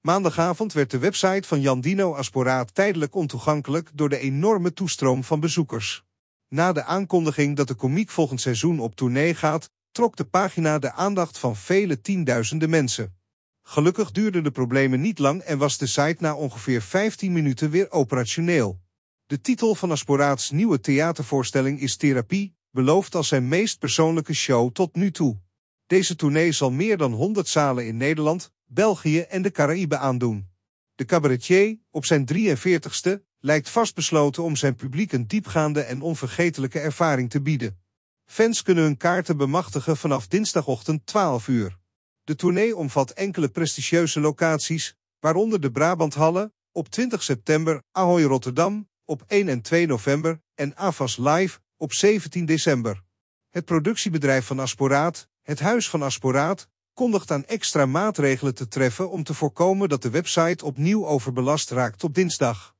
Maandagavond werd de website van Jandino Asporaat tijdelijk ontoegankelijk door de enorme toestroom van bezoekers. Na de aankondiging dat de komiek volgend seizoen op tournee gaat, trok de pagina de aandacht van vele tienduizenden mensen. Gelukkig duurden de problemen niet lang en was de site na ongeveer 15 minuten weer operationeel. De titel van Asporaats nieuwe theatervoorstelling is Therapie, beloofd als zijn meest persoonlijke show tot nu toe. Deze tournee zal meer dan 100 zalen in Nederland, België en de Caraïbe aandoen. De cabaretier, op zijn 43ste, lijkt vastbesloten om zijn publiek een diepgaande en onvergetelijke ervaring te bieden. Fans kunnen hun kaarten bemachtigen vanaf dinsdagochtend 12 uur. De tournee omvat enkele prestigieuze locaties, waaronder de Brabanthallen op 20 september, Ahoy Rotterdam op 1 en 2 november en AFAS Live op 17 december. Het productiebedrijf van Asporaat, het Huis van Asporaat, kondigt aan extra maatregelen te treffen om te voorkomen dat de website opnieuw overbelast raakt op dinsdag.